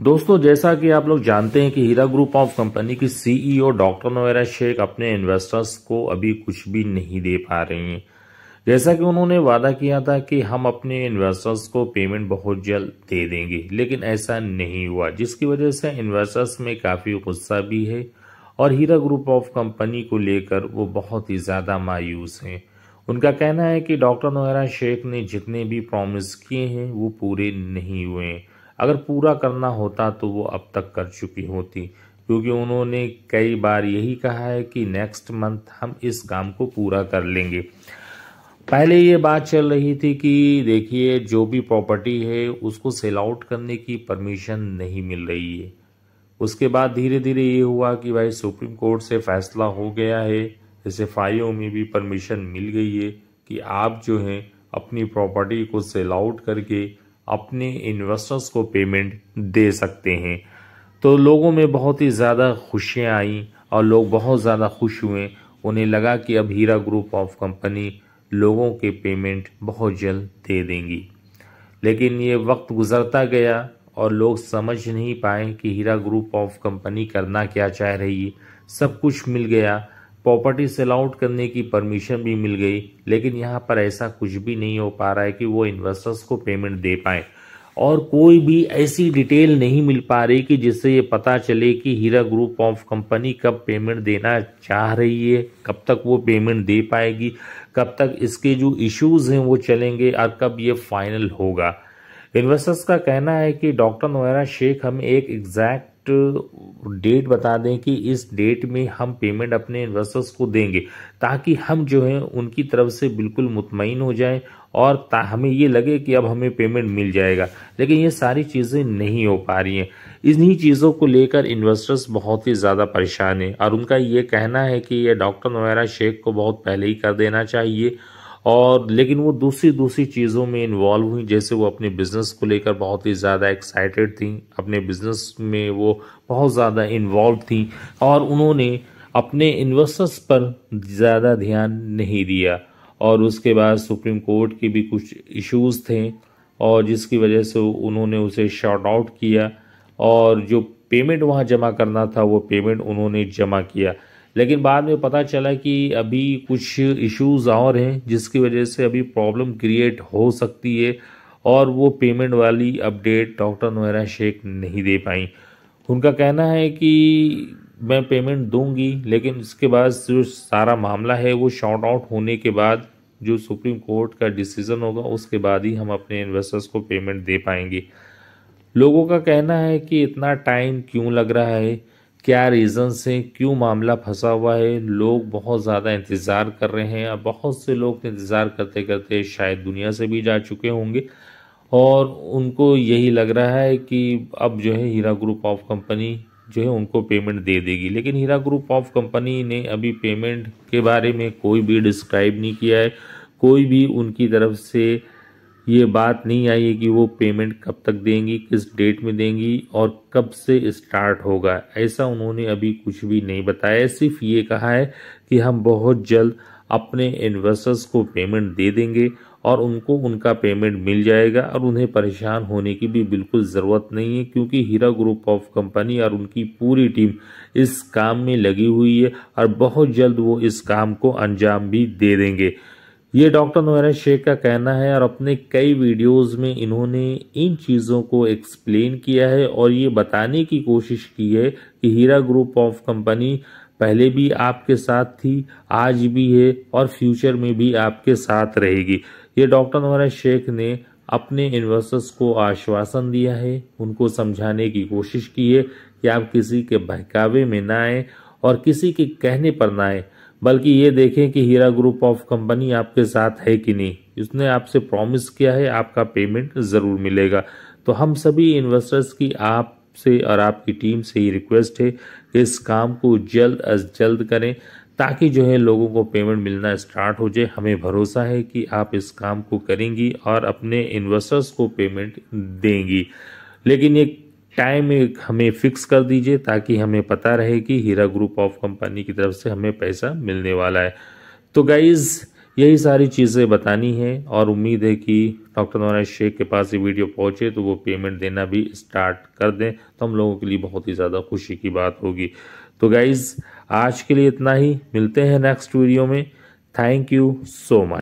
दोस्तों जैसा कि आप लोग जानते हैं कि हीरा ग्रुप ऑफ कंपनी की CEO e doctor Nowhera Shaikh अपने इन्वेस्टर्स को अभी कुछ भी नहीं दे पा रही हैं जैसा कि उन्होंने वादा किया था कि हम अपने इन्वेस्टर्स को पेमेंट बहुत जल्द दे देंगे लेकिन ऐसा नहीं हुआ जिसकी वजह से इन्वेस्टर्स में काफ़ी गुस्सा भी है और हीरा ग्रुप ऑफ कंपनी को लेकर वो बहुत ही ज़्यादा मायूस हैं उनका कहना है कि डॉक्टर नवेरा शेख ने जितने भी प्रॉमिस किए हैं वो पूरे नहीं हुए हैं अगर पूरा करना होता तो वो अब तक कर चुकी होती क्योंकि उन्होंने कई बार यही कहा है कि नेक्स्ट मंथ हम इस काम को पूरा कर लेंगे पहले ये बात चल रही थी कि देखिए जो भी प्रॉपर्टी है उसको सेल आउट करने की परमिशन नहीं मिल रही है उसके बाद धीरे धीरे ये हुआ कि भाई सुप्रीम कोर्ट से फैसला हो गया है जैसे फाइव में भी परमिशन मिल गई है कि आप जो हैं अपनी प्रॉपर्टी को सेल आउट करके अपने इन्वेस्टर्स को पेमेंट दे सकते हैं तो लोगों में बहुत ही ज़्यादा खुशियाँ आई और लोग बहुत ज़्यादा खुश हुए उन्हें लगा कि अब हीरा ग्रुप ऑफ कंपनी लोगों के पेमेंट बहुत जल्द दे देंगी लेकिन ये वक्त गुजरता गया और लोग समझ नहीं पाए कि हीरा ग्रुप ऑफ कंपनी करना क्या चाह रही है सब कुछ मिल गया प्रॉपर्टी सेल आउट करने की परमिशन भी मिल गई लेकिन यहाँ पर ऐसा कुछ भी नहीं हो पा रहा है कि वो इन्वेस्टर्स को पेमेंट दे पाए और कोई भी ऐसी डिटेल नहीं मिल पा रही कि जिससे ये पता चले कि हीरा ग्रुप ऑफ कंपनी कब पेमेंट देना चाह रही है कब तक वो पेमेंट दे पाएगी कब तक इसके जो इश्यूज हैं वो चलेंगे और कब ये फाइनल होगा इन्वेस्टर्स का कहना है कि डॉक्टर नोरा शेख हमें एक एग्जैक्ट डेट बता दें कि इस डेट में हम पेमेंट अपने इन्वेस्टर्स को देंगे ताकि हम जो है उनकी तरफ से बिल्कुल मुतमिन हो जाएं और हमें ये लगे कि अब हमें पेमेंट मिल जाएगा लेकिन ये सारी चीज़ें नहीं हो पा रही हैं इन्हीं चीज़ों को लेकर इन्वेस्टर्स बहुत ही ज़्यादा परेशान हैं और उनका ये कहना है कि ये डॉक्टर नोयरा शेख को बहुत पहले ही कर देना चाहिए और लेकिन वो दूसरी दूसरी चीज़ों में इन्वॉल्व हुई जैसे वो अपने बिज़नेस को लेकर बहुत ही ज़्यादा एक्साइटेड थी अपने बिज़नेस में वो बहुत ज़्यादा इन्वॉल्व थी और उन्होंने अपने इन्वेस्टर्स पर ज़्यादा ध्यान नहीं दिया और उसके बाद सुप्रीम कोर्ट के भी कुछ इश्यूज़ थे और जिसकी वजह से उन्होंने उसे शॉर्ट आउट किया और जो पेमेंट वहाँ जमा करना था वो पेमेंट उन्होंने जमा किया लेकिन बाद में पता चला कि अभी कुछ इश्यूज और हैं जिसकी वजह से अभी प्रॉब्लम क्रिएट हो सकती है और वो पेमेंट वाली अपडेट डॉक्टर नोरा शेख नहीं दे पाई उनका कहना है कि मैं पेमेंट दूंगी लेकिन उसके बाद जो सारा मामला है वो शॉर्ट आउट होने के बाद जो सुप्रीम कोर्ट का डिसीज़न होगा उसके बाद ही हम अपने इन्वेस्टर्स को पेमेंट दे पाएंगे लोगों का कहना है कि इतना टाइम क्यों लग रहा है क्या रीज़न्स हैं क्यों मामला फंसा हुआ है लोग बहुत ज़्यादा इंतज़ार कर रहे हैं अब बहुत से लोग इंतज़ार करते करते शायद दुनिया से भी जा चुके होंगे और उनको यही लग रहा है कि अब जो है हीरा ग्रुप ऑफ कंपनी जो है उनको पेमेंट दे देगी लेकिन हीरा ग्रुप ऑफ कंपनी ने अभी पेमेंट के बारे में कोई भी डिस्क्राइब नहीं किया है कोई भी उनकी तरफ से ये बात नहीं आई है कि वो पेमेंट कब तक देंगी किस डेट में देंगी और कब से स्टार्ट होगा ऐसा उन्होंने अभी कुछ भी नहीं बताया सिर्फ ये कहा है कि हम बहुत जल्द अपने इन्वेस्टर्स को पेमेंट दे देंगे और उनको उनका पेमेंट मिल जाएगा और उन्हें परेशान होने की भी बिल्कुल ज़रूरत नहीं है क्योंकि हीरा ग्रुप ऑफ कंपनी और उनकी पूरी टीम इस काम में लगी हुई है और बहुत जल्द वो इस काम को अंजाम भी दे देंगे ये डॉक्टर नुरैन शेख का कहना है और अपने कई वीडियोस में इन्होंने इन चीज़ों को एक्सप्लेन किया है और ये बताने की कोशिश की है कि हीरा ग्रुप ऑफ कंपनी पहले भी आपके साथ थी आज भी है और फ्यूचर में भी आपके साथ रहेगी ये डॉक्टर नुरैन शेख ने अपने इन्वेस्टर्स को आश्वासन दिया है उनको समझाने की कोशिश की है कि आप किसी के बहकावे में ना आए और किसी के कहने पर ना आए बल्कि ये देखें कि हीरा ग्रुप ऑफ कंपनी आपके साथ है कि नहीं उसने आपसे प्रॉमिस किया है आपका पेमेंट ज़रूर मिलेगा तो हम सभी इन्वेस्टर्स की आप से और आपकी टीम से ही रिक्वेस्ट है कि इस काम को जल्द अज जल्द करें ताकि जो है लोगों को पेमेंट मिलना स्टार्ट हो जाए हमें भरोसा है कि आप इस काम को करेंगी और अपने इन्वेस्टर्स को पेमेंट देंगी लेकिन ये टाइम एक हमें फिक्स कर दीजिए ताकि हमें पता रहे कि हीरा ग्रुप ऑफ कंपनी की तरफ से हमें पैसा मिलने वाला है तो गाइज़ यही सारी चीज़ें बतानी है और उम्मीद है कि डॉक्टर नौराज शेख के पास ये वीडियो पहुँचे तो वो पेमेंट देना भी स्टार्ट कर दें तो हम लोगों के लिए बहुत ही ज़्यादा खुशी की बात होगी तो गाइज़ आज के लिए इतना ही मिलते हैं नेक्स्ट वीडियो में थैंक यू सो मच